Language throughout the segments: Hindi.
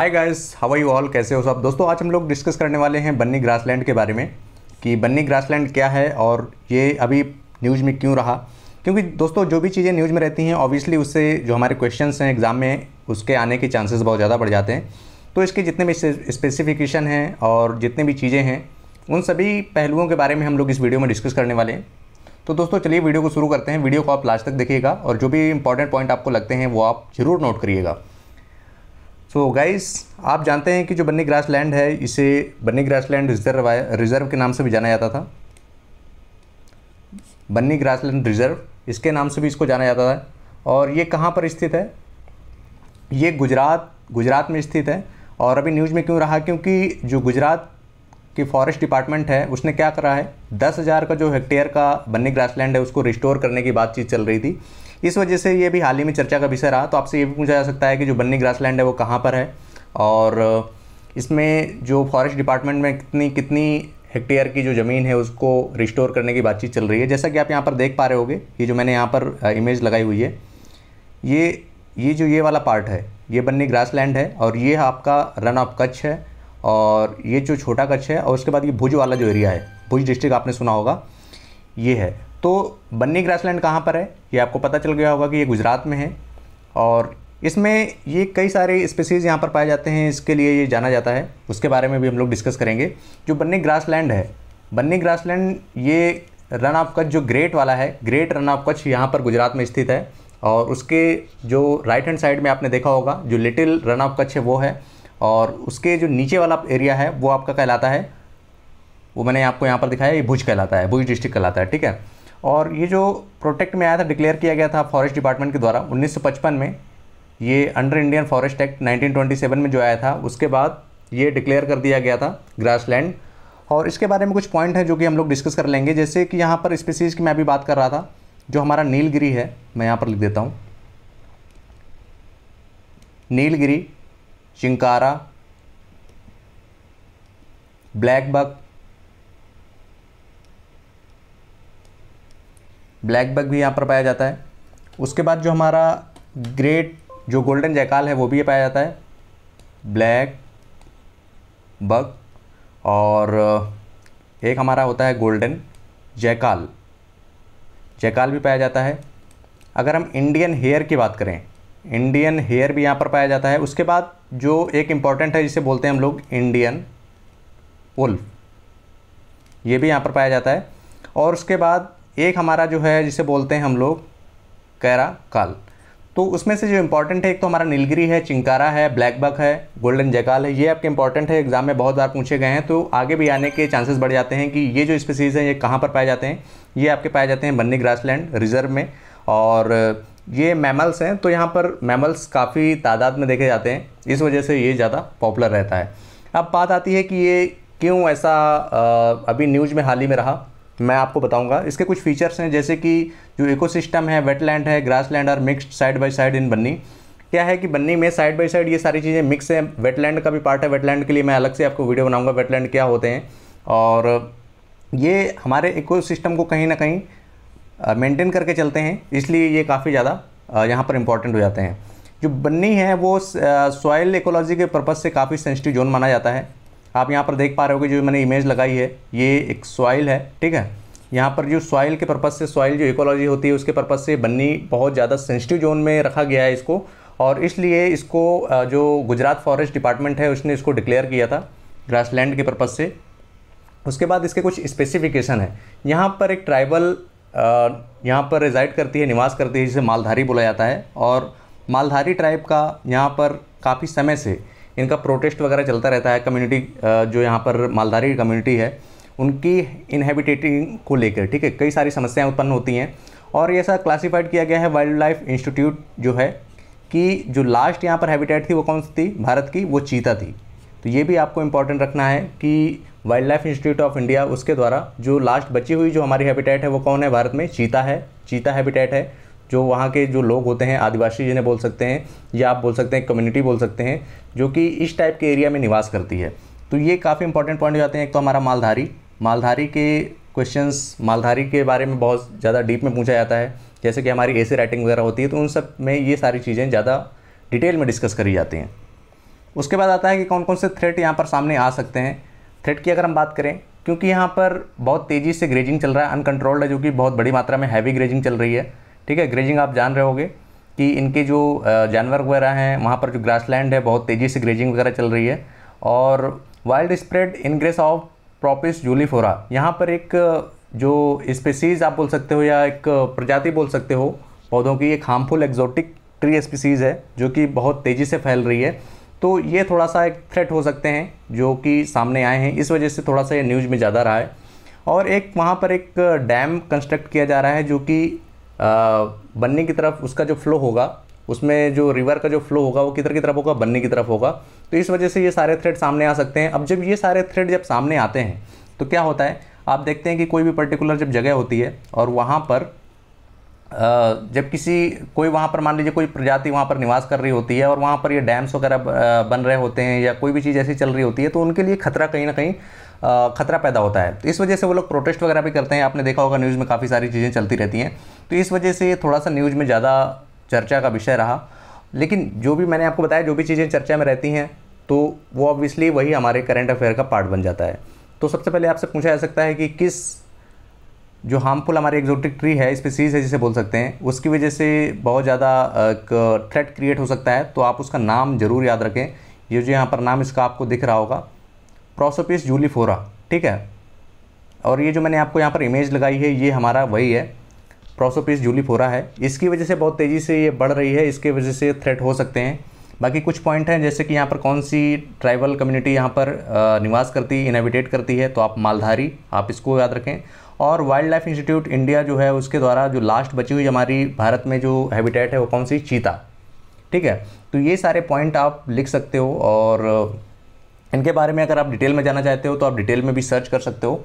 हाय गाइस हवाई ऑल कैसे हो सब दोस्तों आज हम लोग डिस्कस करने वाले हैं बन्नी ग्रासलैंड के बारे में कि बन्नी ग्रासलैंड क्या है और ये अभी न्यूज़ में क्यों रहा क्योंकि दोस्तों जो भी चीज़ें न्यूज़ में रहती हैं ऑब्वियसली उससे जो हमारे क्वेश्चन हैं एग्ज़ाम में उसके आने के चांसेस बहुत ज़्यादा बढ़ जाते हैं तो इसके जितने भी स्पेसिफिकेशन हैं और जितने भी चीज़ें हैं उन सभी पहलुओं के बारे में हम लोग इस वीडियो में डिस्कस करने वाले हैं तो दोस्तों चलिए वीडियो को शुरू करते हैं वीडियो को आप लास्ट तक देखिएगा और जो भी इंपॉर्टेंट पॉइंट आपको लगते हैं वो आप ज़रूर नोट करिएगा सो so गाइस आप जानते हैं कि जो बन्नी ग्रास लैंड है इसे Banni grassland reserve reserve के नाम से भी जाना जाता था बन्नी ग्रास लैंड रिजर्व इसके नाम से भी इसको जाना जाता था और ये कहाँ पर स्थित है ये गुजरात गुजरात में स्थित है और अभी न्यूज़ में क्यों रहा क्योंकि जो गुजरात की फॉरेस्ट डिपार्टमेंट है उसने क्या करा है दस हज़ार का जो हेक्टेयर का बन्नी लैंड है उसको रिस्टोर करने की बातचीत चल रही थी इस वजह से ये भी हाल ही में चर्चा का विषय रहा तो आपसे ये भी पूछा जा सकता है कि जो बन्नी लैंड है वो कहाँ पर है और इसमें जो फॉरेस्ट डिपार्टमेंट में कितनी कितनी हेक्टेयर की जो ज़मीन है उसको रिस्टोर करने की बातचीत चल रही है जैसा कि आप यहाँ पर देख पा रहे होगे ये जो मैंने यहाँ पर इमेज लगाई हुई है ये ये जो ये वाला पार्ट है ये बन्नी ग्रासलैंड है और ये आपका रन ऑफ कच्छ है और ये जो छोटा कच्छ है और उसके बाद ये भुज वाला जो एरिया है भुज डिस्ट्रिक्ट आपने सुना होगा ये है तो बन्नी ग्रासलैंड कहाँ पर है ये आपको पता चल गया होगा कि ये गुजरात में है और इसमें ये कई सारे स्पेसीज़ यहाँ पर पाए जाते हैं इसके लिए ये जाना जाता है उसके बारे में भी हम लोग डिस्कस करेंगे जो बन्नी ग्रास लैंड है बन्नी ग्रास लैंड ये रन ऑफ कच्छ जो ग्रेट वाला है ग्रेट रन ऑफ कच्छ यहाँ पर गुजरात में स्थित है और उसके जो राइट हैंड साइड में आपने देखा होगा जो लिटिल रन ऑफ कच्छ है वो है और उसके जो नीचे वाला एरिया है वो आपका कहलाता है वो मैंने आपको यहाँ पर दिखाया ये भुज कहलाता है भुज डिस्ट्रिक्ट कहलाता है ठीक है और ये जो प्रोटेक्ट में आया था डिक्लेयर किया गया था फॉरेस्ट डिपार्टमेंट के द्वारा 1955 में ये अंडर इंडियन फॉरेस्ट एक्ट 1927 में जो आया था उसके बाद ये डिक्लेयर कर दिया गया था ग्रास लैंड और इसके बारे में कुछ पॉइंट हैं जो कि हम लोग डिस्कस कर लेंगे जैसे कि यहाँ पर स्पेसीज़ की मैं भी बात कर रहा था जो हमारा नीलगिरी है मैं यहाँ पर लिख देता हूँ नीलगिरी chinkara black buck black buck भी यहाँ पर पाया जाता है उसके बाद जो हमारा ग्रेट जो गोल्डन जैकाल है वो भी पाया जाता है ब्लैक बग और एक हमारा होता है गोल्डन जैकाल जैकाल भी पाया जाता है अगर हम इंडियन हेयर की बात करें इंडियन हेयर भी यहाँ पर पाया जाता है उसके बाद जो एक इम्पॉर्टेंट है जिसे बोलते हैं हम लोग इंडियन उल्फ ये भी यहाँ पर पाया जाता है और उसके बाद एक हमारा जो है जिसे बोलते हैं हम लोग कैरा काल तो उसमें से जो इंपॉर्टेंट है एक तो हमारा नीलगिरी है चिंकारा है ब्लैक बक है गोल्डन जैकाल है ये आपके इंपॉर्टेंट है एग्जाम में बहुत बार पूछे गए हैं तो आगे भी आने के चांसेस बढ़ जाते हैं कि ये जो स्पीसीज़ हैं ये कहाँ पर पाए जाते हैं ये आपके पाए जाते हैं बन्नी ग्रासलैंड रिजर्व में और ये मैमल्स हैं तो यहाँ पर मैमल्स काफ़ी तादाद में देखे जाते हैं इस वजह से ये ज़्यादा पॉपुलर रहता है अब बात आती है कि ये क्यों ऐसा अभी न्यूज में हाल ही में रहा मैं आपको बताऊंगा इसके कुछ फीचर्स हैं जैसे कि जो इकोसिस्टम है वेटलैंड है ग्रासलैंड और mixed side by side in Banni क्या है कि बन्नी में साइड बाय साइड ये सारी चीज़ें मिक्स हैं वेटलैंड का भी पार्ट है वेटलैंड के लिए मैं अलग से आपको वीडियो बनाऊंगा वेटलैंड क्या होते हैं और ये हमारे इको को कहीं ना कहीं मेंटेन करके चलते हैं इसलिए ये काफ़ी ज़्यादा यहाँ पर इंपॉर्टेंट हो जाते हैं जो बन्नी है वो सॉयल इकोलॉजी के पर्पज़ से काफ़ी सेंसिटिव जोन माना जाता है आप यहाँ पर देख पा रहे हो कि जो मैंने इमेज लगाई है ये एक सॉइल है ठीक है यहाँ पर जो सॉइल के पर्पज़ से सॉइल जो इकोलॉजी होती है उसके पर्पज़ से बन्नी बहुत ज़्यादा सेंसिटिव जोन में रखा गया है इसको और इसलिए इसको जो गुजरात फॉरेस्ट डिपार्टमेंट है उसने इसको डिक्लेयर किया था ग्रासलैंड के पर्पज़ से उसके बाद इसके कुछ स्पेसिफिकेशन है यहाँ पर एक ट्राइबल यहाँ पर रिजाइड करती है निवास करती है जिसे मालधारी बोला जाता है और मालधारी ट्राइब का यहाँ पर काफ़ी समय से इनका प्रोटेस्ट वगैरह चलता रहता है कम्युनिटी जो यहाँ पर मालधारी कम्युनिटी है उनकी इनहेबिटेटिंग को लेकर ठीक है कई सारी समस्याएं उत्पन्न होती हैं और ये सब क्लासिफाइड किया गया है वाइल्ड लाइफ इंस्टीट्यूट जो है कि जो लास्ट यहाँ पर हैबिटेट थी वो कौन सी थी भारत की वो चीता थी तो ये भी आपको इम्पोर्टेंट रखना है कि wildlife institute of India उसके द्वारा जो लास्ट बची हुई जो हमारी हैबिटेट है वो कौन है भारत में चीता है चीता हैबिटेट है जो वहाँ के जो लोग होते हैं आदिवासी जिन्हें बोल सकते हैं या आप बोल सकते हैं कम्युनिटी बोल सकते हैं जो कि इस टाइप के एरिया में निवास करती है तो ये काफ़ी इंपॉर्टेंट पॉइंट हो जाते हैं एक तो हमारा मालधारी मालधारी के क्वेश्चंस मालधारी के बारे में बहुत ज़्यादा डीप में पूछा जाता है जैसे कि हमारी ऐसे राइटिंग वगैरह होती है तो उन सब में ये सारी चीज़ें ज़्यादा डिटेल में डिस्कस करी जाती हैं उसके बाद आता है कि कौन कौन से थ्रेट यहाँ पर सामने आ सकते हैं थ्रेट की अगर हम बात करें क्योंकि यहाँ पर बहुत तेज़ी से ग्रेजिंग चल रहा है अनकंट्रोल्ड है जो कि बहुत बड़ी मात्रा में हैवी ग्रेजिंग चल रही है ठीक है ग्रेजिंग आप जान रहे होगे कि इनके जो जानवर वगैरह हैं वहाँ पर जो लैंड है बहुत तेज़ी से ग्रेजिंग वगैरह चल रही है और wild spread ingress of prosopis juliflora यहाँ पर एक जो स्पेसीज़ आप बोल सकते हो या एक प्रजाति बोल सकते हो पौधों की एक हार्मफुल एक्जोटिक ट्री स्पीसीज़ है जो कि बहुत तेज़ी से फैल रही है तो ये थोड़ा सा एक थ्रेट हो सकते हैं जो कि सामने आए हैं इस वजह से थोड़ा सा ये न्यूज़ में ज़्यादा रहा है और एक वहाँ पर एक डैम कंस्ट्रक्ट किया जा रहा है जो कि बनने की तरफ उसका जो फ्लो होगा उसमें जो रिवर का जो फ्लो होगा वो किधर की तरफ होगा बनने की तरफ होगा तो इस वजह से ये सारे थ्रेड सामने आ सकते हैं अब जब ये सारे थ्रेड जब सामने आते हैं तो क्या होता है आप देखते हैं कि कोई भी पर्टिकुलर जब जगह होती है और वहाँ पर जब किसी कोई वहाँ पर मान लीजिए कोई प्रजाति वहाँ पर निवास कर रही होती है और वहाँ पर ये डैम्स वगैरह बन रहे होते हैं या कोई भी चीज़ ऐसी चल रही होती है तो उनके लिए खतरा कहीं ना कहीं खतरा पैदा होता है तो इस वजह से वो लोग प्रोटेस्ट वगैरह भी करते हैं आपने देखा होगा न्यूज़ में काफ़ी सारी चीज़ें चलती रहती हैं तो इस वजह से थोड़ा सा न्यूज़ में ज़्यादा चर्चा का विषय रहा लेकिन जो भी मैंने आपको बताया जो भी चीज़ें चर्चा में रहती हैं तो वो ऑब्वियसली वही हमारे करंट अफेयर का पार्ट बन जाता है तो सबसे पहले आपसे पूछा जा सकता है कि किस जो हार्मफुल हमारी एक्जोटिक ट्री है स्पीसीज है जिसे बोल सकते हैं उसकी वजह से बहुत ज़्यादा एक थ्रेट क्रिएट हो सकता है तो आप उसका नाम ज़रूर याद रखें ये जो यहाँ पर नाम इसका आपको दिख रहा होगा प्रोसोपिस जूलीफोरा ठीक है और ये जो मैंने आपको यहाँ पर इमेज लगाई है ये हमारा वही है प्रोसोपिस जूलीफोरा है इसकी वजह से बहुत तेज़ी से ये बढ़ रही है इसके वजह से थ्रेट हो सकते हैं बाकी कुछ पॉइंट हैं जैसे कि यहाँ पर कौन सी ट्राइबल कम्युनिटी यहाँ पर निवास करती है इनविटेट करती है तो आप मालधारी आप इसको याद रखें और वाइल्ड लाइफ इंस्टीट्यूट इंडिया जो है उसके द्वारा जो लास्ट बची हुई हमारी भारत में जो हैबिटेट है वो कौन सी चीता ठीक है तो ये सारे पॉइंट आप लिख सकते हो और इनके बारे में अगर आप डिटेल में जाना चाहते हो तो आप डिटेल में भी सर्च कर सकते हो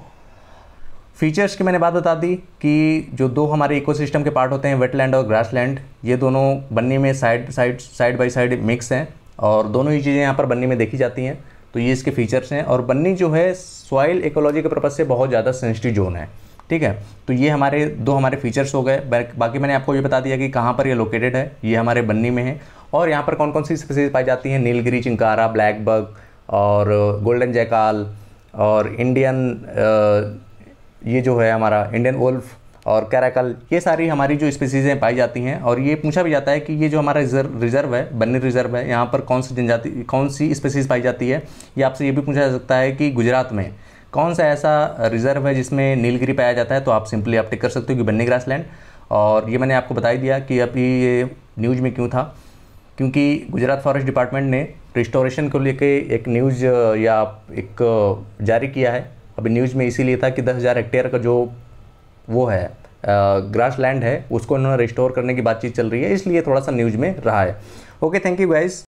फीचर्स की मैंने बात बता दी कि जो दो हमारे इकोसिस्टम के पार्ट होते हैं वेटलैंड और ग्रासलैंड ये दोनों बन्नी में side side side by side mix हैं और दोनों ही चीज़ें यहाँ पर बन्नी में देखी जाती हैं तो ये इसके फीचर्स हैं और बन्नी जो है सॉइल इकोलॉजी के पर्पज़ से बहुत ज़्यादा सेंसिटिव जोन है ठीक है तो ये हमारे दो हमारे फीचर्स हो गए बाकी मैंने आपको ये बता दिया कि कहाँ पर ये लोकेटेड है ये हमारे बन्नी में है और यहाँ पर कौन कौन सी स्पीसीज पाई जाती हैं नीलगिरी चिंकारा ब्लैक बग और गोल्डन जैकाल और इंडियन uh, ये जो है हमारा इंडियन वुल्फ और कैराकल ये सारी हमारी जो स्पीसीज़ें पाई जाती हैं और ये पूछा भी जाता है कि ये जो हमारा रिजर्व रिजर्व है बन्नी रिजर्व है यहाँ पर कौन सी जनजाति कौन सी स्पीसीज़ पाई जाती है ये आपसे ये भी पूछा जा सकता है कि गुजरात में कौन सा ऐसा रिजर्व है जिसमें नीलगिरी पाया जाता है तो आप सिंपली आप टिक कर सकते हो कि बन्नी ग्रास लैंड और ये मैंने आपको बताई दिया कि अभी ये न्यूज़ में क्यों था क्योंकि गुजरात फॉरेस्ट डिपार्टमेंट ने रिस्टोरेशन को लेकर एक न्यूज़ या एक जारी किया है अभी न्यूज़ में इसीलिए था कि दस हज़ार हेक्टेयर का जो वो है ग्रास लैंड है उसको उन्होंने रिस्टोर करने की बातचीत चल रही है इसलिए थोड़ा सा न्यूज़ में रहा है ओके थैंक यू गाइज़